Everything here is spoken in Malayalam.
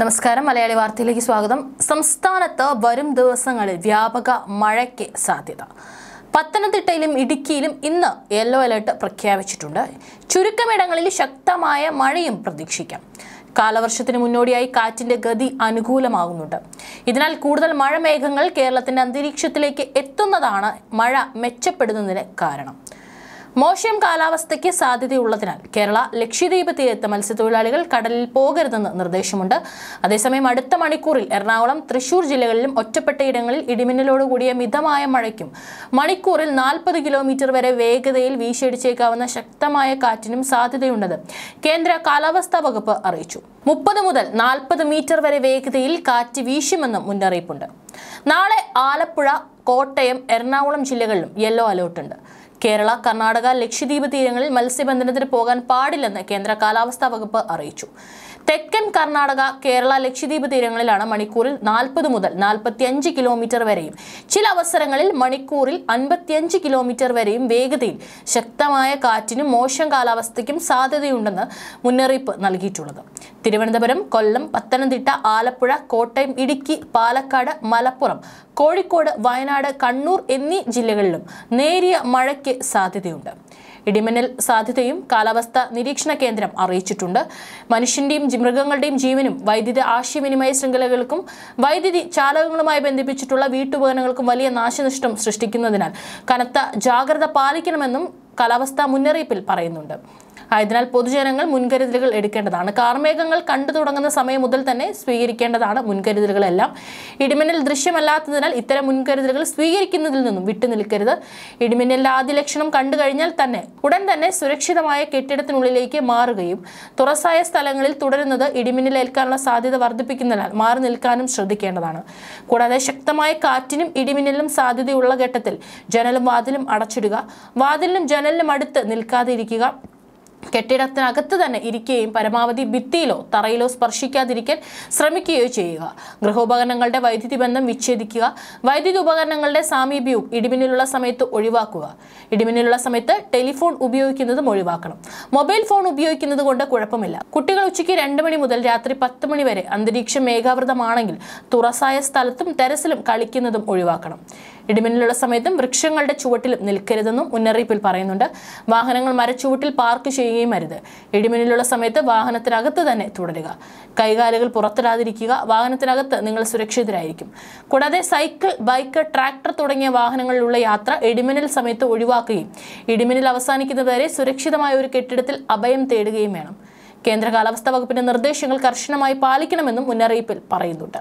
നമസ്കാരം മലയാളി വാർത്തയിലേക്ക് സ്വാഗതം സംസ്ഥാനത്ത് വരും ദിവസങ്ങളിൽ വ്യാപക മഴയ്ക്ക് സാധ്യത പത്തനംതിട്ടയിലും ഇടുക്കിയിലും ഇന്ന് യെല്ലോ അലേർട്ട് പ്രഖ്യാപിച്ചിട്ടുണ്ട് ചുരുക്കമിടങ്ങളിൽ ശക്തമായ മഴയും പ്രതീക്ഷിക്കാം കാലവർഷത്തിന് മുന്നോടിയായി കാറ്റിന്റെ ഗതി അനുകൂലമാകുന്നുണ്ട് ഇതിനാൽ കൂടുതൽ മഴമേഘങ്ങൾ കേരളത്തിന്റെ അന്തരീക്ഷത്തിലേക്ക് എത്തുന്നതാണ് മഴ മെച്ചപ്പെടുന്നതിന് കാരണം മോശം കാലാവസ്ഥയ്ക്ക് സാധ്യതയുള്ളതിനാൽ കേരള ലക്ഷദ്വീപ് തീരത്ത് മത്സ്യത്തൊഴിലാളികൾ കടലിൽ പോകരുതെന്ന് നിർദ്ദേശമുണ്ട് അതേസമയം അടുത്ത മണിക്കൂറിൽ എറണാകുളം തൃശൂർ ജില്ലകളിലും ഒറ്റപ്പെട്ടയിടങ്ങളിൽ ഇടിമിന്നലോടുകൂടിയ മിതമായ മഴയ്ക്കും മണിക്കൂറിൽ നാൽപ്പത് കിലോമീറ്റർ വരെ വേഗതയിൽ വീശിയടിച്ചേക്കാവുന്ന ശക്തമായ കാറ്റിനും സാധ്യതയുണ്ടെന്ന് കേന്ദ്ര കാലാവസ്ഥാ വകുപ്പ് അറിയിച്ചു മുപ്പത് മുതൽ നാൽപ്പത് മീറ്റർ വരെ വേഗതയിൽ കാറ്റ് വീശുമെന്നും മുന്നറിയിപ്പുണ്ട് നാളെ ആലപ്പുഴ കോട്ടയം എറണാകുളം ജില്ലകളിലും യെല്ലോ അലേർട്ടുണ്ട് കേരള കർണാടക ലക്ഷദ്വീപ് തീരങ്ങളിൽ മത്സ്യബന്ധനത്തിന് പോകാൻ പാടില്ലെന്ന് കേന്ദ്ര കാലാവസ്ഥാ വകുപ്പ് അറിയിച്ചു തെക്കൻ കർണാടക കേരള ലക്ഷദ്വീപ് തീരങ്ങളിലാണ് മണിക്കൂറിൽ നാൽപ്പത് മുതൽ നാൽപ്പത്തിയഞ്ച് കിലോമീറ്റർ വരെയും ചില അവസരങ്ങളിൽ മണിക്കൂറിൽ അൻപത്തിയഞ്ച് കിലോമീറ്റർ വരെയും വേഗതയിൽ ശക്തമായ കാറ്റിനും മോശം കാലാവസ്ഥയ്ക്കും സാധ്യതയുണ്ടെന്ന് മുന്നറിയിപ്പ് നൽകിയിട്ടുള്ളത് തിരുവനന്തപുരം കൊല്ലം പത്തനംതിട്ട ആലപ്പുഴ കോട്ടയം ഇടുക്കി പാലക്കാട് മലപ്പുറം കോഴിക്കോട് വയനാട് കണ്ണൂർ എന്നീ ജില്ലകളിലും നേരിയ മഴയ്ക്ക് സാധ്യതയുണ്ട് ഇടിമിന്നൽ സാധ്യതയും കാലാവസ്ഥ നിരീക്ഷണ കേന്ദ്രം അറിയിച്ചിട്ടുണ്ട് മനുഷ്യന്റെയും മൃഗങ്ങളുടെയും ജീവനും വൈദ്യുതി ആശയവിനിമയ ശൃംഖലകൾക്കും വൈദ്യുതി ചാലകങ്ങളുമായി ബന്ധിപ്പിച്ചിട്ടുള്ള വീട്ടുപകരണങ്ങൾക്കും വലിയ നാശനഷ്ടം സൃഷ്ടിക്കുന്നതിനാൽ കനത്ത ജാഗ്രത പാലിക്കണമെന്നും കാലാവസ്ഥാ മുന്നറിയിപ്പിൽ പറയുന്നുണ്ട് ആയതിനാൽ പൊതുജനങ്ങൾ മുൻകരുതലുകൾ എടുക്കേണ്ടതാണ് കാർമേഘങ്ങൾ കണ്ടു തുടങ്ങുന്ന സമയം മുതൽ തന്നെ സ്വീകരിക്കേണ്ടതാണ് മുൻകരുതലുകളെല്ലാം ഇടിമിന്നൽ ദൃശ്യമല്ലാത്തതിനാൽ ഇത്തരം മുൻകരുതലുകൾ സ്വീകരിക്കുന്നതിൽ നിന്നും വിട്ടുനിൽക്കരുത് ഇടിമിന്നലിൻ്റെ ആദ്യ ലക്ഷണം കണ്ടു കഴിഞ്ഞാൽ തന്നെ ഉടൻ തന്നെ സുരക്ഷിതമായ കെട്ടിടത്തിനുള്ളിലേക്ക് മാറുകയും തുറസായ സ്ഥലങ്ങളിൽ തുടരുന്നത് ഇടിമിന്നലേൽക്കാനുള്ള സാധ്യത വർദ്ധിപ്പിക്കുന്നതിനാൽ മാറി നിൽക്കാനും ശ്രദ്ധിക്കേണ്ടതാണ് കൂടാതെ ശക്തമായ കാറ്റിനും ഇടിമിന്നലിനും സാധ്യതയുള്ള ഘട്ടത്തിൽ ജനലും വാതിലും അടച്ചിടുക വാതിലിനും ജനലും ജനലിനും അടുത്ത് നിൽക്കാതിരിക്കുക കെട്ടിടത്തിനകത്ത് തന്നെ ഇരിക്കുകയും പരമാവധി ഭിത്തിയിലോ തറയിലോ സ്പർശിക്കാതിരിക്കാൻ ശ്രമിക്കുകയോ ചെയ്യുക ഗൃഹോപകരണങ്ങളുടെ വൈദ്യുതി ബന്ധം വിച്ഛേദിക്കുക വൈദ്യുതി ഉപകരണങ്ങളുടെ സാമീപ്യവും ഇടിമിന്നലുള്ള സമയത്ത് ഒഴിവാക്കുക ഇടിമിന്നലുള്ള സമയത്ത് ടെലിഫോൺ ഉപയോഗിക്കുന്നതും ഒഴിവാക്കണം മൊബൈൽ ഫോൺ ഉപയോഗിക്കുന്നത് കൊണ്ട് കുഴപ്പമില്ല കുട്ടികൾ ഉച്ചയ്ക്ക് രണ്ട് മണി മുതൽ രാത്രി പത്ത് മണി വരെ അന്തരീക്ഷം മേഘാവൃതമാണെങ്കിൽ തുറസായ സ്ഥലത്തും ടെറസിലും കളിക്കുന്നതും ഒഴിവാക്കണം ഇടിമിന്നലുള്ള സമയത്തും വൃക്ഷങ്ങളുടെ ചുവട്ടിലും നിൽക്കരുതെന്നും മുന്നറിയിപ്പിൽ പറയുന്നുണ്ട് വാഹനങ്ങൾ മരച്ചുവട്ടിൽ പാർക്ക് ചെയ്യുകയും അരുത് ഇടിമിന്നലുള്ള സമയത്ത് വാഹനത്തിനകത്ത് തന്നെ തുടരുക കൈകാലുകൾ പുറത്തിടാതിരിക്കുക വാഹനത്തിനകത്ത് നിങ്ങൾ സുരക്ഷിതരായിരിക്കും കൂടാതെ സൈക്കിൾ ബൈക്ക് ട്രാക്ടർ തുടങ്ങിയ വാഹനങ്ങളിലുള്ള യാത്ര ഇടിമിന്നൽ സമയത്ത് ഒഴിവാക്കുകയും ഇടിമിന്നൽ അവസാനിക്കുന്നതുവരെ സുരക്ഷിതമായ ഒരു കെട്ടിടത്തിൽ അഭയം തേടുകയും വേണം കേന്ദ്ര കാലാവസ്ഥാ വകുപ്പിന്റെ നിർദ്ദേശങ്ങൾ കർശനമായി പാലിക്കണമെന്നും മുന്നറിയിപ്പിൽ പറയുന്നുണ്ട്